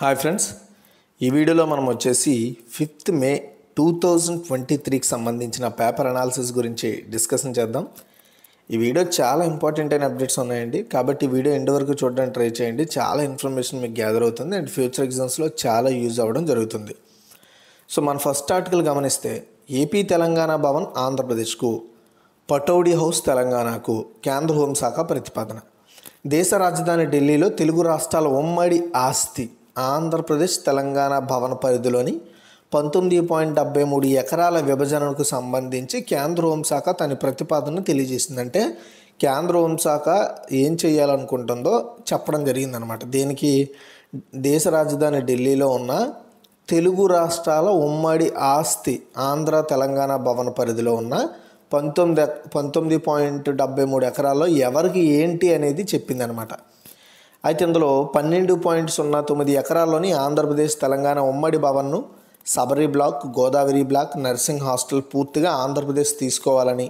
hi friends ఈ వీడియోలో మనం వచ్చేసి fifth May two thousand twenty త్రీకి సంబంధించిన పేపర్ అనాలిసిస్ గురించి డిస్కషన్ చేద్దాం ఈ వీడియో చాలా ఇంపార్టెంట్ అయిన అప్డేట్స్ ఉన్నాయండి కాబట్టి వీడియో ఎండు వరకు చూడడానికి ట్రై చేయండి చాలా ఇన్ఫర్మేషన్ మీకు గ్యాదర్ అవుతుంది అండ్ ఫ్యూచర్ ఎగ్జామ్స్లో చాలా యూజ్ అవ్వడం జరుగుతుంది సో మన ఫస్ట్ ఆర్టికల్ గమనిస్తే ఏపీ తెలంగాణ భవన్ ఆంధ్రప్రదేశ్కు పటౌడీ హౌస్ తెలంగాణకు కేంద్ర హోంశాఖ ప్రతిపాదన దేశ రాజధాని ఢిల్లీలో తెలుగు రాష్ట్రాల ఉమ్మడి ఆస్తి ఆంధ్రప్రదేశ్ తెలంగాణ భవన పరిధిలోని పంతొమ్మిది పాయింట్ డెబ్బై మూడు ఎకరాల విభజనకు సంబంధించి కేంద్ర హోంశాఖ తన ప్రతిపాదన తెలియజేసిందంటే కేంద్ర హోంశాఖ ఏం చేయాలనుకుంటుందో చెప్పడం జరిగిందనమాట దీనికి దేశ రాజధాని ఢిల్లీలో ఉన్న తెలుగు రాష్ట్రాల ఉమ్మడి ఆస్తి ఆంధ్ర తెలంగాణ భవన పరిధిలో ఉన్న పంతొమ్మిది పంతొమ్మిది పాయింట్ డెబ్బై మూడు ఎకరాల్లో ఎవరికి ఏంటి అనేది చెప్పిందనమాట అయితే ఇందులో పన్నెండు పాయింట్ సున్నా తొమ్మిది ఎకరాల్లోని ఆంధ్రప్రదేశ్ తెలంగాణ ఉమ్మడి భవన్ను Sabari block Godavari block nursing hostel పూర్తిగా ఆంధ్రప్రదేశ్ తీసుకోవాలని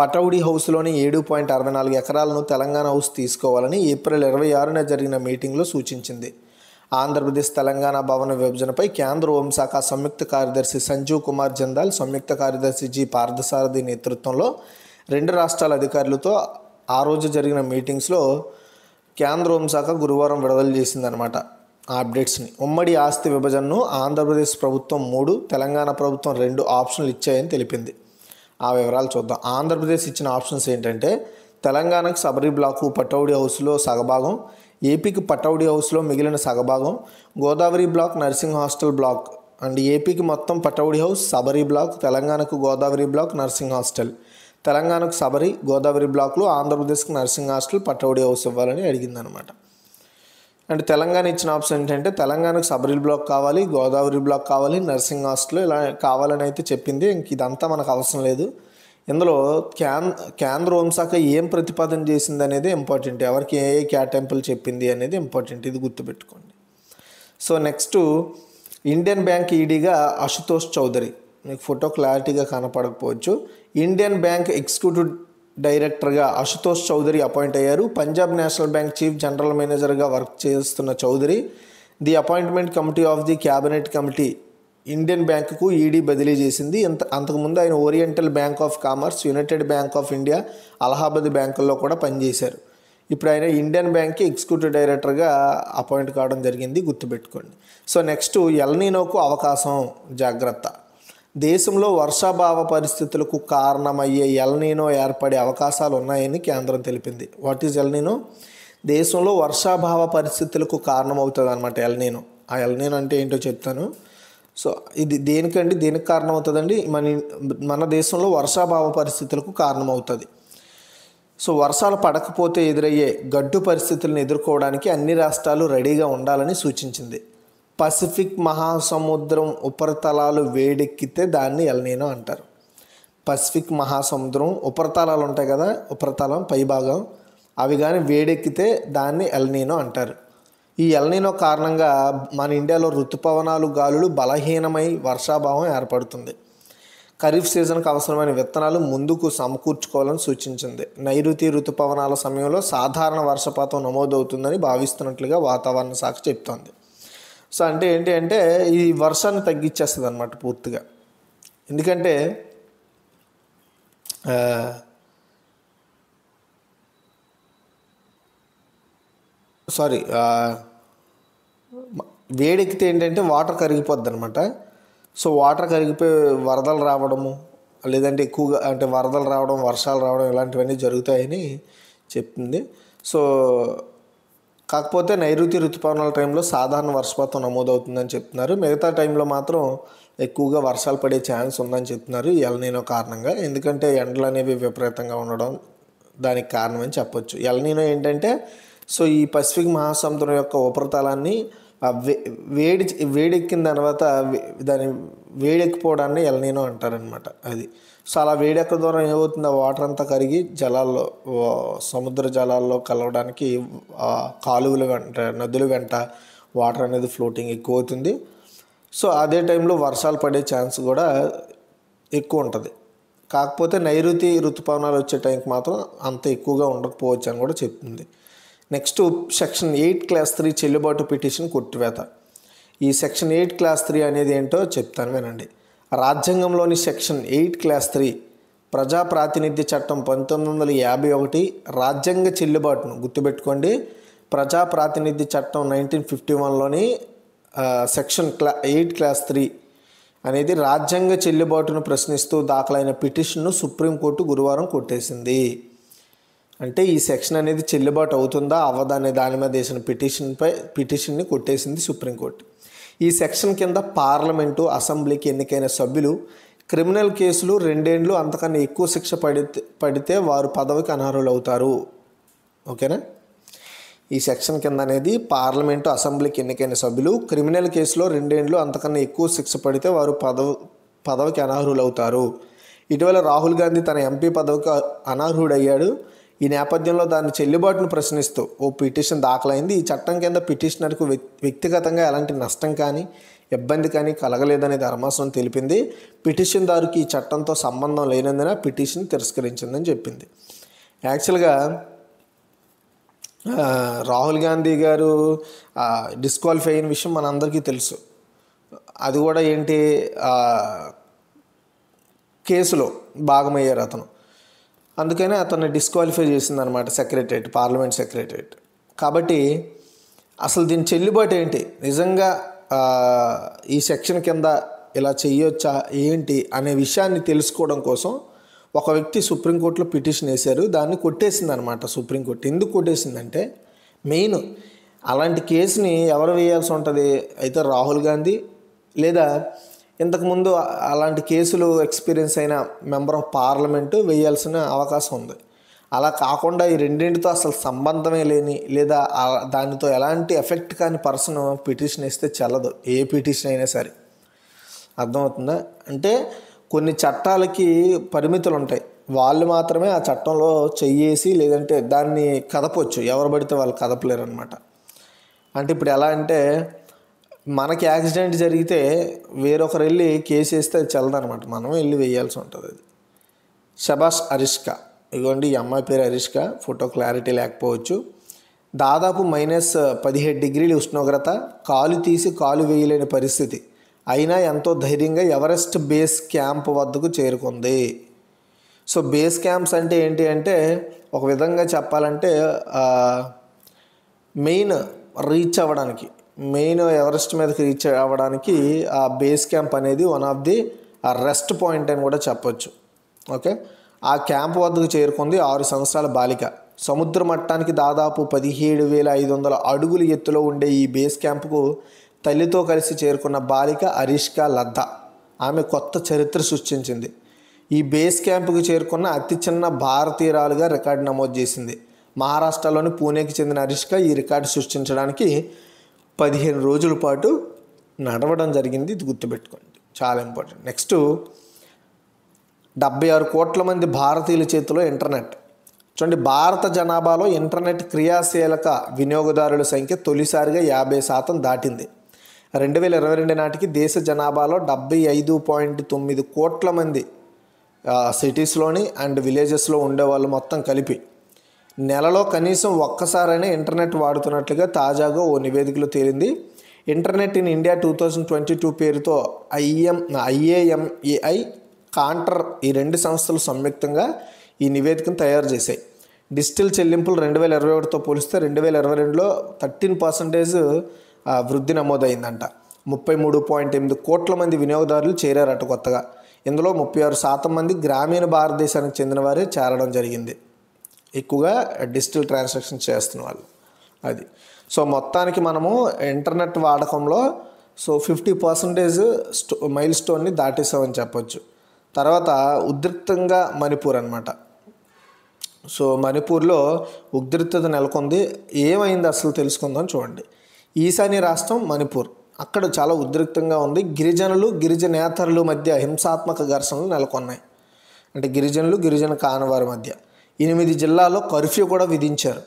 పటౌడి హౌస్లోని ఏడు పాయింట్ అరవై నాలుగు ఎకరాలను తెలంగాణ హౌస్ తీసుకోవాలని ఏప్రిల్ ఇరవై ఆరున జరిగిన మీటింగ్లో సూచించింది ఆంధ్రప్రదేశ్ తెలంగాణ భవన విభజనపై కేంద్ర హోంశాఖ సంయుక్త కార్యదర్శి సంజీవ్ కుమార్ జందాల్ సంయుక్త కార్యదర్శి జి పార్థసారథి నేతృత్వంలో రెండు రాష్ట్రాల అధికారులతో ఆ రోజు జరిగిన మీటింగ్స్లో కేంద్ర హోంశాఖ గురువారం విడుదల చేసిందనమాట ఆ అప్డేట్స్ని ఉమ్మడి ఆస్తి విభజనను ఆంధ్రప్రదేశ్ ప్రభుత్వం మూడు తెలంగాణ ప్రభుత్వం రెండు ఆప్షన్లు ఇచ్చాయని తెలిపింది ఆ వివరాలు చూద్దాం ఆంధ్రప్రదేశ్ ఇచ్చిన ఆప్షన్స్ ఏంటంటే తెలంగాణకు సబరి బ్లాకు పటౌడి హౌస్లో సగభాగం ఏపీకి పటౌడి హౌస్లో మిగిలిన సగభాగం Godavari block nursing hostel block and ఏపీకి మొత్తం పటౌడి హౌస్ సబరి బ్లాక్ తెలంగాణకు గోదావరి బ్లాక్ నర్సింగ్ హాస్టల్ తెలంగాణకు సబరి గోదావరి బ్లాక్లు ఆంధ్రప్రదేశ్కి నర్సింగ్ హాస్టల్ పట్టవడి హౌస్ ఇవ్వాలని అనమాట అండ్ తెలంగాణ ఇచ్చిన ఆప్షన్ ఏంటంటే తెలంగాణకు సబరి బ్లాక్ కావాలి గోదావరి బ్లాక్ కావాలి నర్సింగ్ హాస్టల్ ఇలా కావాలని అయితే చెప్పింది ఇంక ఇదంతా మనకు అవసరం లేదు ఇందులో కేం కేంద్ర హోంశాఖ ఏం ప్రతిపాదన చేసింది అనేది ఇంపార్టెంట్ ఎవరికి ఏ ఏ కేటాయింపులు చెప్పింది అనేది ఇంపార్టెంట్ ఇది గుర్తుపెట్టుకోండి సో నెక్స్ట్ ఇండియన్ బ్యాంక్ ఈడీగా అశుతోష్ చౌదరి మీకు ఫోటో క్లారిటీగా కనపడకపోవచ్చు ఇండియన్ బ్యాంక్ ఎగ్జిక్యూటివ్ డైరెక్టర్గా అశుతోష్ చౌదరి అపాయింట్ అయ్యారు Punjab national bank chief general మేనేజర్గా వర్క్ చేస్తున్న Chaudhary the appointment committee of the cabinet committee Indian బ్యాంకుకు ఈడీ బదిలీ చేసింది ఇంత అంతకుముందు ఆయన oriental bank of commerce united bank of India Allahabad బ్యాంకుల్లో కూడా పనిచేశారు ఇప్పుడు ఆయన ఇండియన్ బ్యాంక్కి ఎగ్జిక్యూటివ్ డైరెక్టర్గా అపాయింట్ కావడం జరిగింది గుర్తుపెట్టుకోండి సో నెక్స్ట్ ఎల్నీనోకు అవకాశం జాగ్రత్త దేశంలో వర్షాభావ పరిస్థితులకు కారణమయ్యే ఎల్నీనో ఏర్పడే అవకాశాలు ఉన్నాయని కేంద్రం తెలిపింది వాట్ ఈజ్ ఎల్నీనో దేశంలో వర్షాభావ పరిస్థితులకు కారణమవుతుంది అనమాట ఎల్నీనో ఆ ఎల్నీనో అంటే ఏంటో చెప్తాను సో ఇది దేనికండి దేనికి కారణం అవుతుందండి మన మన దేశంలో వర్షాభావ పరిస్థితులకు కారణమవుతుంది సో వర్షాలు పడకపోతే ఎదురయ్యే గడ్డు పరిస్థితులను ఎదుర్కోవడానికి అన్ని రాష్ట్రాలు రెడీగా ఉండాలని సూచించింది పసిఫిక్ మహాసముద్రం ఉపరితలాలు వేడెక్కితే దాన్ని ఎల్నీనో అంటారు పసిఫిక్ మహాసముద్రం ఉపరితలాలు ఉంటాయి కదా ఉపరితలం పైభాగం అవి కానీ వేడెక్కితే దాన్ని ఎల్నీనో అంటారు ఈ ఎల్నీనో కారణంగా మన ఇండియాలో ఋతుపవనాలు గాలులు బలహీనమై వర్షాభావం ఏర్పడుతుంది ఖరీఫ్ సీజన్కు అవసరమైన విత్తనాలు ముందుకు సమకూర్చుకోవాలని సూచించింది నైరుతి ఋతుపవనాల సమయంలో సాధారణ వర్షపాతం నమోదవుతుందని భావిస్తున్నట్లుగా వాతావరణ శాఖ చెప్తోంది సో అంటే ఏంటి అంటే ఈ వర్షాన్ని తగ్గించేస్తుంది అనమాట పూర్తిగా ఎందుకంటే సారీ వేడెక్కితే ఏంటంటే వాటర్ కరిగిపోద్ది అనమాట సో వాటర్ కరిగిపోయి వరదలు రావడము లేదంటే ఎక్కువగా అంటే వరదలు రావడం వర్షాలు రావడం ఇలాంటివన్నీ జరుగుతాయని చెప్తుంది సో కాకపోతే నైరుతి రుతుపవనాల టైంలో సాధారణ వర్షపాతం నమోదవుతుందని చెప్తున్నారు మిగతా టైంలో మాత్రం ఎక్కువగా వర్షాలు పడే ఛాన్స్ ఉందని చెప్తున్నారు ఎల్నీనో కారణంగా ఎందుకంటే ఎండలు అనేవి విపరీతంగా ఉండడం దానికి కారణమని చెప్పొచ్చు ఎల్నీనో ఏంటంటే సో ఈ పసిఫిక్ మహాసముద్రం యొక్క ఉపరితలాన్ని వేడి వేడెక్కిన తర్వాత దాని వేడెక్కిపోవడాన్ని ఎల్నీనో అంటారనమాట అది సో అలా వేడెక్క దూరం ఏమవుతుందో వాటర్ అంతా కరిగి జలాల్లో సముద్ర జలాల్లో కలవడానికి కాలువలు వెంట నదుల వెంట వాటర్ అనేది ఫ్లోటింగ్ ఎక్కువ అవుతుంది సో అదే టైంలో వర్షాలు పడే ఛాన్స్ కూడా ఎక్కువ ఉంటుంది కాకపోతే నైరుతి ఋతుపవనాలు వచ్చే టైంకి మాత్రం అంత ఎక్కువగా ఉండకపోవచ్చు అని కూడా చెప్తుంది next section eight clause three చెల్లుబాటు పిటిషన్ కొట్టివేత ఈ సెక్షన్ ఎయిట్ క్లాస్ త్రీ అనేది ఏంటో చెప్తాను వినండి రాజ్యాంగంలోని సెక్షన్ ఎయిట్ క్లాస్ త్రీ ప్రజా ప్రాతినిధ్య చట్టం పంతొమ్మిది వందల యాభై ఒకటి రాజ్యాంగ చెల్లుబాటును గుర్తుపెట్టుకోండి ప్రజా ప్రాతినిధ్య చట్టం నైన్టీన్ ఫిఫ్టీ వన్లోని సెక్షన్ క్లా ఎయిట్ క్లాస్ త్రీ అనేది రాజ్యాంగ చెల్లుబాటును ప్రశ్నిస్తూ దాఖలైన పిటిషన్ను సుప్రీంకోర్టు గురువారం కొట్టేసింది అంటే ఈ సెక్షన్ అనేది చెల్లుబాటు అవుతుందా అవ్వదా అనే దాని మీద వేసిన పిటిషన్పై పిటిషన్ని కొట్టేసింది సుప్రీంకోర్టు ఈ సెక్షన్ కింద పార్లమెంటు అసెంబ్లీకి ఎన్నికైన సభ్యులు క్రిమినల్ కేసులు రెండేండ్లు అంతకన్నా ఎక్కువ శిక్ష పడితే పడితే వారు పదవికి అనర్హులు అవుతారు ఓకేనా ఈ సెక్షన్ కింద అనేది పార్లమెంటు అసెంబ్లీకి ఎన్నికైన సభ్యులు క్రిమినల్ కేసులో రెండేండ్లు అంతకన్నా ఎక్కువ శిక్ష పడితే వారు పదవి పదవికి అనర్హులు అవుతారు ఇటీవల రాహుల్ గాంధీ తన ఎంపీ పదవికి అనర్హుడయ్యాడు ఈ నేపథ్యంలో దాని చెల్లుబాటును ప్రశ్నిస్తూ ఓ పిటిషన్ దాఖలైంది ఈ చట్టం కింద పిటిషనర్కు వ్యక్తిగతంగా ఎలాంటి నష్టం కానీ ఇబ్బంది కానీ కలగలేదని ధర్మాసనం తెలిపింది పిటిషన్దారుకి ఈ చట్టంతో సంబంధం లేనందున పిటిషన్ తిరస్కరించిందని చెప్పింది యాక్చువల్గా రాహుల్ గాంధీ గారు డిస్క్వాలిఫై అయిన విషయం మనందరికీ తెలుసు అది కూడా ఏంటి కేసులో భాగమయ్యారు అతను అందుకనే అతన్ని డిస్క్వాలిఫై చేసిందనమాట సెక్రటరేట్ పార్లమెంట్ సెక్రటరేట్ కాబట్టి అసలు దీని చెల్లుబాటు ఏంటి నిజంగా ఈ సెక్షన్ కింద ఇలా చేయొచ్చా ఏంటి అనే విషయాన్ని తెలుసుకోవడం కోసం ఒక వ్యక్తి సుప్రీంకోర్టులో పిటిషన్ వేశారు దాన్ని కొట్టేసింది అనమాట సుప్రీంకోర్టు ఎందుకు కొట్టేసిందంటే మెయిన్ అలాంటి కేసుని ఎవరు వేయాల్సి ఉంటుంది అయితే రాహుల్ గాంధీ లేదా ఇంతకుముందు అలాంటి కేసులు ఎక్స్పీరియన్స్ అయిన మెంబర్ ఆఫ్ పార్లమెంటు వేయాల్సిన అవకాశం ఉంది అలా కాకుండా ఈ రెండింటితో అసలు సంబంధమే లేని లేదా దానితో ఎలాంటి ఎఫెక్ట్ కాని పర్సన్ పిటిషన్ ఇస్తే చల్లదు ఏ పిటిషన్ అయినా సరే అర్థమవుతుందా అంటే కొన్ని చట్టాలకి పరిమితులు ఉంటాయి వాళ్ళు మాత్రమే ఆ చట్టంలో చెయ్యేసి లేదంటే దాన్ని కదపవచ్చు ఎవరు పడితే వాళ్ళు కదపలేరు అనమాట అంటే ఇప్పుడు ఎలా అంటే మనకి యాక్సిడెంట్ జరిగితే వేరొకరు వెళ్ళి కేసు వేస్తే అది చల్లదనమాట మనం వెళ్ళి వేయాల్సి ఉంటుంది అది షబాష్ అరిష్క ఇదిగోండి ఈ అమ్మాయి పేరు అరిష్క ఫోటో క్లారిటీ లేకపోవచ్చు దాదాపు మైనస్ పదిహేడు డిగ్రీల ఉష్ణోగ్రత కాలు తీసి కాలు వేయలేని పరిస్థితి అయినా ఎంతో ధైర్యంగా ఎవరెస్ట్ బేస్ క్యాంప్ వద్దకు చేరుకుంది సో బేస్ క్యాంప్స్ అంటే ఏంటి అంటే ఒక విధంగా చెప్పాలంటే మెయిన్ రీచ్ అవ్వడానికి మెయిన్ ఎవరెస్ట్ మీదకి రీచ్ అవ్వడానికి ఆ బేస్ క్యాంప్ అనేది one of the rest point అని కూడా చెప్పొచ్చు ఓకే ఆ క్యాంప్ వద్దకు చేరుకుంది ఆరు సంవత్సరాల బాలిక సముద్ర మట్టానికి దాదాపు పదిహేడు వేల ఐదు వందల అడుగుల ఎత్తులో ఉండే ఈ బేస్ క్యాంపుకు తల్లితో కలిసి చేరుకున్న బాలిక అరిష్కా లద్ద ఆమె కొత్త చరిత్ర సృష్టించింది ఈ బేస్ క్యాంపుకు చేరుకున్న అతి చిన్న భారతీయురాలుగా రికార్డు నమోదు చేసింది మహారాష్ట్రలోని పూణేకి చెందిన అరిష్క ఈ రికార్డు సృష్టించడానికి పదిహేను రోజుల పాటు నడవడం జరిగింది ఇది గుర్తుపెట్టుకోండి చాలా ఇంపార్టెంట్ నెక్స్ట్ డెబ్బై ఆరు కోట్ల మంది భారతీయుల చేతిలో ఇంటర్నెట్ చూడండి భారత జనాభాలో ఇంటర్నెట్ క్రియాశీలక వినియోగదారుల సంఖ్య తొలిసారిగా యాభై శాతం దాటింది రెండు వేల ఇరవై రెండు నాటికి దేశ జనాభాలో డెబ్బై ఐదు పాయింట్ తొమ్మిది కోట్ల మంది సిటీస్లోని అండ్ విలేజెస్లో ఉండేవాళ్ళు మొత్తం కలిపి నెలలో కనీసం ఒక్కసారైనా ఇంటర్నెట్ వాడుతున్నట్లుగా తాజాగా ఓ నివేదికలో తేలింది internet in India two thousand twenty two పేరుతో ఐఎం ఐఏఎంఏఐ కాంటర్ ఈ రెండు సంస్థలు సంయుక్తంగా ఈ నివేదికను తయారు చేశాయి డిజిటల్ చెల్లింపులు రెండు వేల ఇరవై ఒకటితో పోలిస్తే రెండు వేల ఇరవై రెండులో థర్టీన్ పర్సంటేజ్ వృద్ధి నమోదైందంట ముప్పై మూడు పాయింట్ ఎనిమిది కోట్ల మంది వినియోగదారులు చేరారట కొత్తగా ఇందులో ముప్పై ఆరు శాతం మంది గ్రామీణ భారతదేశానికి చెందిన వారే చేరడం జరిగింది ఎక్కువగా డిజిటల్ ట్రాన్సాక్షన్ చేస్తున్న వాళ్ళు అది సో మొత్తానికి మనము ఇంటర్నెట్ వాడకంలో సో ఫిఫ్టీ పర్సంటేజ్ స్టో మైల్ స్టోన్ని దాటేసామని చెప్పొచ్చు తర్వాత ఉద్రిక్తంగా మణిపూర్ అనమాట సో మణిపూర్లో ఉద్రిక్తత నెలకొంది ఏమైంది అసలు తెలుసుకుందాం చూడండి ఈశాన్య రాష్ట్రం మణిపూర్ అక్కడ చాలా ఉద్రిక్తంగా ఉంది గిరిజనులు గిరిజనేతరుల మధ్య హింసాత్మక ఘర్షణలు నెలకొన్నాయి అంటే గిరిజనులు గిరిజన కానివారి మధ్య ఎనిమిది జిల్లాల్లో కర్ఫ్యూ కూడా విధించారు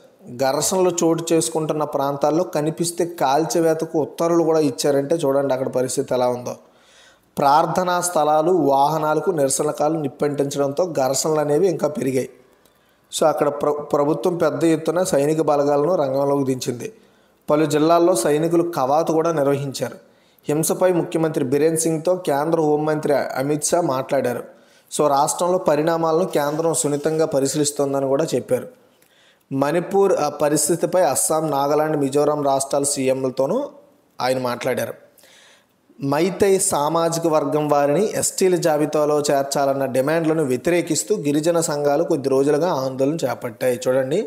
ఘర్షణలు చోటు చేసుకుంటున్న ప్రాంతాల్లో కనిపిస్తే కాల్చివేతకు ఉత్తర్వులు కూడా ఇచ్చారంటే చూడండి అక్కడ పరిస్థితి ఎలా ఉందో ప్రార్థనా స్థలాలు వాహనాలకు నిరసనకాలు నిప్పంటించడంతో ఘర్షణలు అనేవి ఇంకా పెరిగాయి సో అక్కడ ప్ర ప్రభుత్వం పెద్ద ఎత్తున సైనిక బలగాలను రంగంలోకి దించింది పలు జిల్లాల్లో సైనికులు కవాతు కూడా నిర్వహించారు హింసపై ముఖ్యమంత్రి బీరేన్ సింగ్తో కేంద్ర హోంమంత్రి అమిత్ షా మాట్లాడారు సో రాష్ట్రంలో పరిణామాలను కేంద్రం సున్నితంగా పరిశీలిస్తోందని కూడా చెప్పారు మణిపూర్ పరిస్థితిపై అస్సాం నాగాలాండ్ మిజోరాం రాష్ట్రాల సీఎంలతోనూ ఆయన మాట్లాడారు మైతై సామాజిక వర్గం వారిని ఎస్టీల జాబితాలో చేర్చాలన్న డిమాండ్లను వ్యతిరేకిస్తూ గిరిజన సంఘాలు కొద్ది రోజులుగా ఆందోళన చేపట్టాయి చూడండి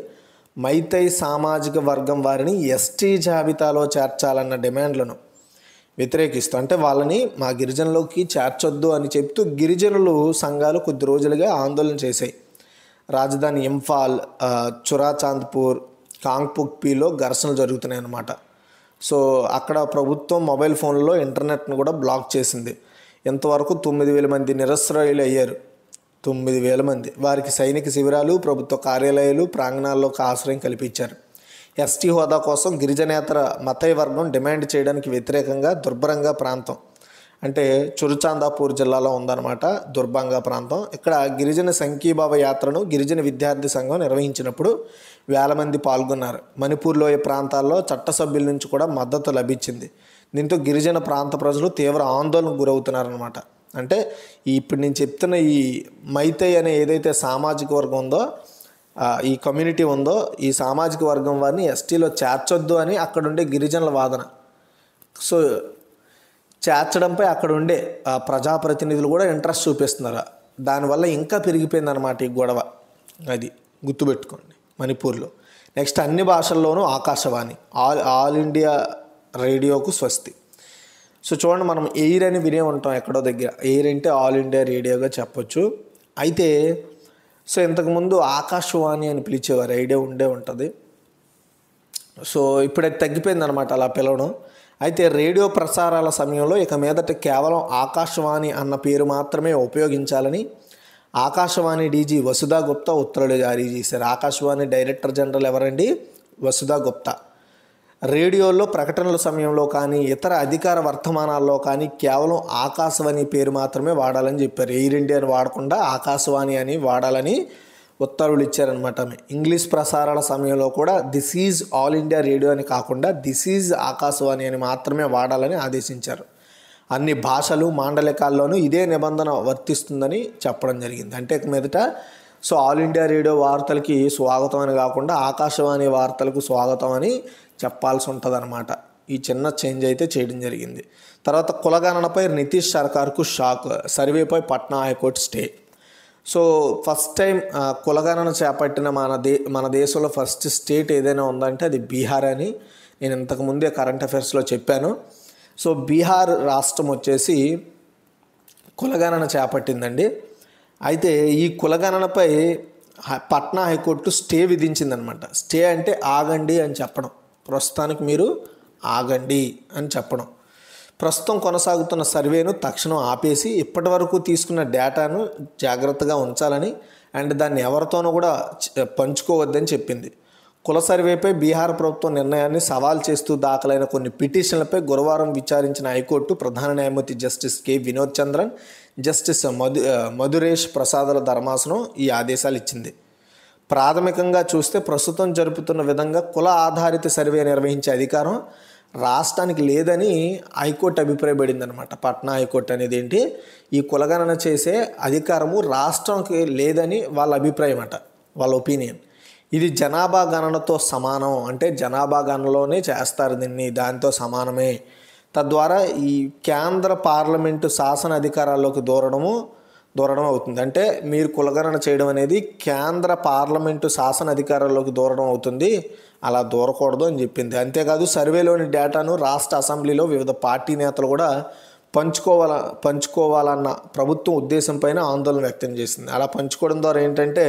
మైతై సామాజిక వర్గం వారిని ఎస్టీ జాబితాలో చేర్చాలన్న డిమాండ్లను వ్యతిరేకిస్తూ అంటే వాళ్ళని మా గిరిజనులోకి చేర్చొద్దు అని చెప్తూ గిరిజనులు సంఘాలు కొద్ది రోజులుగా ఆందోళన చేశాయి రాజధాని ఇంఫాల్ చురాచాంద్పూర్ కాంగ్పుక్పీలో ఘర్షణలు జరుగుతున్నాయి అన్నమాట సో అక్కడ ప్రభుత్వం మొబైల్ ఫోన్లో ఇంటర్నెట్ను కూడా బ్లాక్ చేసింది ఇంతవరకు తొమ్మిది వేల మంది నిరస్రాయులు అయ్యారు తొమ్మిది వేల మంది వారికి సైనిక శిబిరాలు ప్రభుత్వ కార్యాలయాలు ఒక ఆశ్రయం కల్పించారు ఎస్టీ హోదా కోసం గిరిజనేతర మతయ్య వర్గం డిమాండ్ చేయడానికి వ్యతిరేకంగా దుర్భరంగా ప్రాంతం అంటే చురుచాందాపూర్ జిల్లాలో ఉందన్నమాట దుర్భంగా ప్రాంతం ఇక్కడ గిరిజన సంఖీభావ యాత్రను గిరిజన విద్యార్థి సంఘం నిర్వహించినప్పుడు వేల మంది పాల్గొన్నారు మణిపూర్లో ఈ ప్రాంతాల్లో చట్ట సభ్యుల నుంచి కూడా మద్దతు లభించింది దీంతో గిరిజన ప్రాంత ప్రజలు తీవ్ర ఆందోళనకు గురవుతున్నారనమాట అంటే ఇప్పుడు నేను చెప్తున్న ఈ మైతై అనే ఏదైతే సామాజిక వర్గం ఉందో ఈ కమ్యూనిటీ ఉందో ఈ సామాజిక వర్గం వారిని ఎస్టీలో చేర్చొద్దు అని అక్కడుండే గిరిజనుల వాదన సో చేర్చడంపై అక్కడ ఉండే ప్రజాప్రతినిధులు కూడా ఇంట్రెస్ట్ చూపిస్తున్నారు దానివల్ల ఇంకా పెరిగిపోయిందన్నమాట ఈ గొడవ అది గుర్తుపెట్టుకోండి మణిపూర్లో నెక్స్ట్ అన్ని భాషల్లోనూ ఆకాశవాణి ఆల్ ఆల్ ఇండియా రేడియోకు స్వస్తి సో చూడండి మనం ఎయిర్ అని వినే ఉంటాం ఎక్కడో దగ్గర ఎయిర్ అంటే ఆల్ ఇండియా రేడియోగా చెప్పొచ్చు అయితే సో ఇంతకుముందు ఆకాశవాణి అని పిలిచేవారు ఐడియా ఉండే ఉంటుంది సో ఇప్పుడైతే తగ్గిపోయింది అనమాట అలా పిలవడం అయితే రేడియో ప్రసారాల సమయంలో ఇక మీదట కేవలం ఆకాశవాణి అన్న పేరు మాత్రమే ఉపయోగించాలని ఆకాశవాణి డీజీ వసుధా గుప్తా ఉత్తర్వులు జారీ చేశారు ఆకాశవాణి డైరెక్టర్ జనరల్ ఎవరండి వసుధా గుప్తా రేడియోలో ప్రకటనల సమయంలో కానీ ఇతర అధికార వర్తమానాల్లో కానీ కేవలం ఆకాశవాణి పేరు మాత్రమే వాడాలని చెప్పారు ఎయిర్ ఇండియాని వాడకుండా ఆకాశవాణి అని వాడాలని ఉత్తర్వులు ఇచ్చారనమాట ఇంగ్లీష్ ప్రసారాల సమయంలో కూడా this is all India radio అని కాకుండా దిస్ ఈజ్ ఆకాశవాణి అని మాత్రమే వాడాలని ఆదేశించారు అన్ని భాషలు మాండలికాల్లోనూ ఇదే నిబంధన వర్తిస్తుందని చెప్పడం జరిగింది అంటే మీదట సో ఆల్ ఇండియా రేడియో వార్తలకి స్వాగతం అని కాకుండా ఆకాశవాణి వార్తలకు స్వాగతం అని చెప్పాల్సి ఉంటుందన్నమాట ఈ చిన్న చేంజ్ అయితే చేయడం జరిగింది తర్వాత కులగణనపై నితీష్ సర్కార్కు షాక్ సర్వేపై Patna high court stay so first time కులగణన చేపట్టిన మన దే మన దేశంలో ఫస్ట్ స్టేట్ ఏదైనా ఉందంటే అది బీహార్ అని నేను ఇంతకుముందే కరెంట్ అఫైర్స్లో చెప్పాను సో బీహార్ రాష్ట్రం వచ్చేసి కులగణన చేపట్టిందండి అయితే ఈ కులగణనపై పట్నా హైకోర్టు స్టే విధించిందనమాట స్టే అంటే ఆగండి అని చెప్పడం ప్రస్తుతానికి మీరు ఆగండి అని చెప్పడం ప్రస్తుతం కొనసాగుతున్న సర్వేను తక్షణం ఆపేసి ఇప్పటి వరకు తీసుకున్న డేటాను జాగ్రత్తగా ఉంచాలని అండ్ దాన్ని ఎవరితోనూ కూడా పంచుకోవద్దని చెప్పింది కుల సర్వేపై బీహార్ ప్రభుత్వం నిర్ణయాన్ని సవాల్ చేస్తూ దాఖలైన కొన్ని పిటిషన్లపై గురువారం విచారించిన హైకోర్టు ప్రధాన న్యాయమూర్తి justice K Vinod Chandran justice Madhu Madhuresh ప్రసాదుల ధర్మాసనం ఈ ఆదేశాలు ఇచ్చింది ప్రాథమికంగా చూస్తే ప్రస్తుతం జరుపుతున్న విధంగా కుల ఆధారిత సర్వే నిర్వహించే అధికారం రాష్ట్రానికి లేదని హైకోర్టు అభిప్రాయపడింది అనమాట పట్నా హైకోర్టు అనేది ఏంటి ఈ కులగణన చేసే అధికారము రాష్ట్రంకి లేదని వాళ్ళ అభిప్రాయం అట వాళ్ళ ఒపీనియన్ ఇది జనాభా గణనతో సమానం అంటే జనాభా గణనలోనే చేస్తారు దీన్ని దానితో సమానమే తద్వారా ఈ కేంద్ర పార్లమెంటు శాసన అధికారాల్లోకి దూరడము దూరడం అవుతుంది అంటే మీరు కులగణన చేయడం అనేది కేంద్ర పార్లమెంటు శాసన అధికారంలోకి దూరడం అవుతుంది అలా దూరకూడదు అని చెప్పింది అంతేకాదు సర్వేలోని డేటాను రాష్ట్ర అసెంబ్లీలో వివిధ పార్టీ నేతలు కూడా పంచుకోవాల పంచుకోవాలన్న ప్రభుత్వం ఉద్దేశంపైన ఆందోళన వ్యక్తం చేసింది అలా పంచుకోవడం ద్వారా ఏంటంటే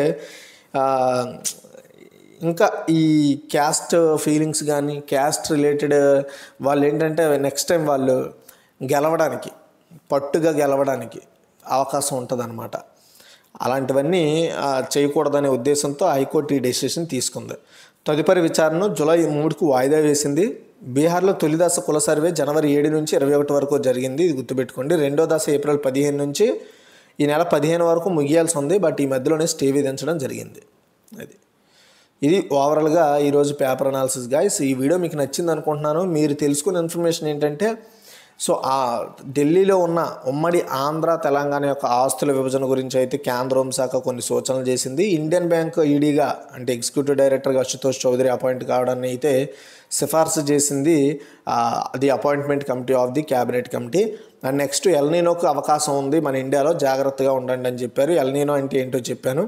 ఇంకా ఈ క్యాస్ట్ ఫీలింగ్స్ కానీ క్యాస్ట్ రిలేటెడ్ వాళ్ళు ఏంటంటే నెక్స్ట్ టైం వాళ్ళు గెలవడానికి పట్టుగా గెలవడానికి అవకాశం ఉంటుందన్నమాట అలాంటివన్నీ చేయకూడదనే ఉద్దేశంతో హైకోర్టు ఈ డెసిషన్ తీసుకుంది తదుపరి విచారణను జూలై మూడుకు వాయిదా వేసింది బీహార్లో తొలిదశ కుల సర్వే జనవరి ఏడు నుంచి ఇరవై ఒకటి వరకు జరిగింది ఇది గుర్తుపెట్టుకోండి రెండో దశ ఏప్రిల్ పదిహేను నుంచి ఈ నెల పదిహేను వరకు ముగియాల్సి ఉంది బట్ ఈ మధ్యలోనే స్టే విధించడం జరిగింది అది ఇది ఓవరాల్గా ఈరోజు పేపర్ అనాలిసిస్ గాయస్ ఈ వీడియో మీకు నచ్చింది అనుకుంటున్నాను మీరు తెలుసుకున్న ఇన్ఫర్మేషన్ ఏంటంటే సో ఆ ఢిల్లీలో ఉన్న ఉమ్మడి ఆంధ్ర తెలంగాణ యొక్క ఆస్తుల విభజన గురించి అయితే కేంద్ర హోంశాఖ కొన్ని సూచనలు చేసింది ఇండియన్ బ్యాంక్ ఈడీగా అంటే ఎగ్జిక్యూటివ్ డైరెక్టర్గా అశుతోష్ చౌదరి అపాయింట్ కావడాన్ని అయితే సిఫార్సు చేసింది అది appointment committee of the cabinet committee and next ఎల్నీనోకు అవకాశం ఉంది మన ఇండియాలో జాగ్రత్తగా ఉండండి అని చెప్పారు ఎల్నీనో అంటే ఏంటో చెప్పాను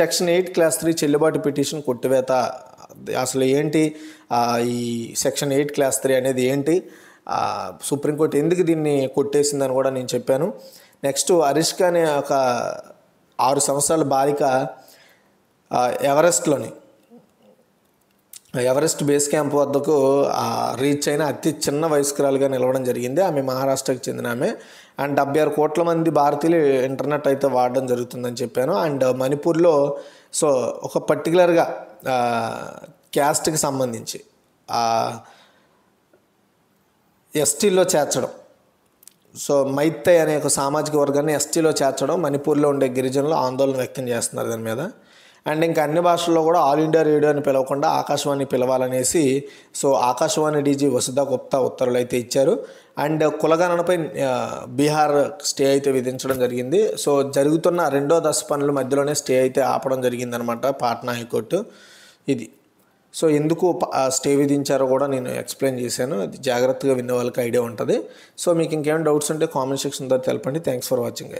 సెక్షన్ ఎయిట్ క్లాస్ త్రీ చెల్లుబాటు పిటిషన్ కొట్టివేత అసలు ఏంటి ఈ సెక్షన్ ఎయిట్ క్లాస్ త్రీ అనేది ఏంటి సుప్రీంకోర్టు ఎందుకు దీన్ని కొట్టేసిందని కూడా నేను చెప్పాను నెక్స్ట్ అరిష్క అనే ఒక ఆరు సంవత్సరాల బాలిక ఎవరెస్ట్లోని ఎవరెస్ట్ బేస్ క్యాంప్ వద్దకు రీచ్ అయిన అతి చిన్న వయస్కురాలుగా నిలవడం జరిగింది ఆమె మహారాష్ట్రకు చెందిన ఆమె అండ్ డెబ్బై ఆరు కోట్ల మంది భారతీయులు ఇంటర్నెట్ అయితే వాడడం జరుగుతుందని చెప్పాను అండ్ మణిపూర్లో సో ఒక పర్టికులర్గా క్యాస్ట్కి సంబంధించి ఎస్టీలో చేర్చడం సో మైత్తై అనే ఒక సామాజిక వర్గాన్ని ఎస్టీలో చేర్చడం మణిపూర్లో ఉండే గిరిజనులు ఆందోళన వ్యక్తం చేస్తున్నారు దాని మీద అండ్ ఇంకా అన్ని భాషల్లో కూడా ఆల్ ఇండియా రేడియో అని పిలవకుండా ఆకాశవాణి పిలవాలనేసి సో ఆకాశవాణి డీజీ వసుధ గుప్తా ఉత్తర్వులు అయితే ఇచ్చారు అండ్ కులగణనపై బీహార్ స్టే అయితే విధించడం జరిగింది సో జరుగుతున్న రెండో దశ పనుల మధ్యలోనే స్టే అయితే ఆపడం జరిగిందనమాట పాట్నా హైకోర్టు ఇది సో ఎందుకు స్టే విధించారో కూడా నేను ఎక్స్ప్లెయిన్ చేశాను అది జాగ్రత్తగా విన్న వాళ్ళకి ఐడియా ఉంటుంది సో మీకు ఇంకేమైనా డౌట్స్ ఉంటే కామెంట్ సెక్షన్ ద్వారా తెలపండి థ్యాంక్స్ ఫర్ వాచింగ్